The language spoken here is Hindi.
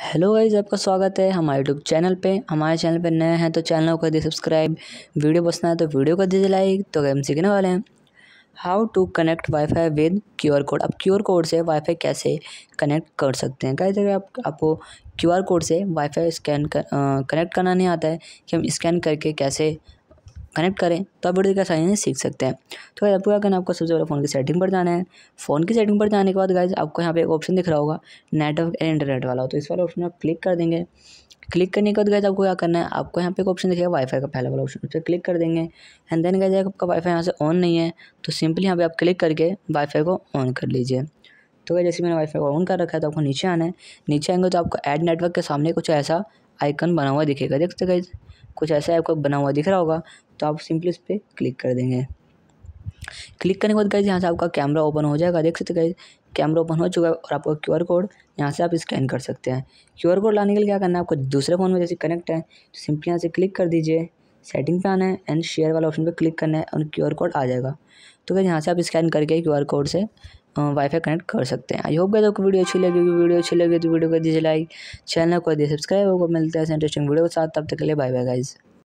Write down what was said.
हेलो गाइज आपका स्वागत है हमारे यूट्यूब चैनल पे हमारे चैनल पे नए हैं तो चैनल को कर दीजिए सब्सक्राइब वीडियो पसंद है तो वीडियो कर दीजिए लाइक तो हम सीखने वाले हैं how to connect wifi with QR code अब क्यूआर कोड से वाईफाई कैसे कनेक्ट कर सकते हैं कई जगह आप, आपको क्यूआर कोड से वाईफाई स्कैन कर, कनेक्ट करना नहीं आता है कि हम स्कैन करके कैसे कनेक्ट करें तो आप वीडियो का साइन सीख सकते हैं तो आपको क्या करना है आपको सबसे पहले फ़ोन की सेटिंग पर जाना है फ़ोन की सेटिंग पर जाने के बाद गाइज आपको यहाँ पे एक ऑप्शन दिख रहा होगा नेटवर्क एंड इंटरनेट वाला तो इस वाले ऑप्शन आप क्लिक कर देंगे क्लिक करने के बाद गैज आपको क्या करना है आपको यहाँ पे एक ऑप्शन दिखेगा वाईफाई का पहला वाला ऑप्शन उस पर क्लिक कर देंगे एंड देन गैज आपका वाईफाई यहाँ से ऑन नहीं है तो सिंपली यहाँ पे आप क्लिक करके वाईफाई को ऑन कर लीजिए तो गैज जैसे मैंने वाईफाई को ऑन कर रखा है तो आपको नीचे आना है नीचे आएंगे तो आपको ऐड नेटवर्क के सामने कुछ ऐसा आइकन बना हुआ दिखेगा देख सकते कुछ ऐसा आपको बना हुआ दिख रहा होगा तो आप सिंपली उस पर क्लिक कर देंगे क्लिक करने के बाद गए यहाँ से आपका कैमरा ओपन हो जाएगा देख सकते गए कैमरा ओपन हो चुका है और आपका क्यू आर कोड यहाँ से आप स्कैन कर सकते हैं क्यू आर कोड लाने के लिए क्या करना है आपको दूसरे फ़ोन में जैसे कनेक्ट है तो सिंपली यहाँ से क्लिक कर दीजिए सेटिंग पे आना है एंड शेयर वाला ऑप्शन पे क्लिक करना है और क्यू आर कोड आ जाएगा तो क्या यहाँ से आप स्कैन करके क्यू आर कोड से वाईफाई कनेक्ट कर सकते हैं आई होप गया आपको वीडियो अच्छी लगी वीडियो अच्छी लगी तो वीडियो कर दीजिए लाइक चैनल को दीजिए सब्सक्राइब होगा मिलता है इंटरेस्टिंग वीडियो के साथ तब तक के लिए बाय बाय गाइज़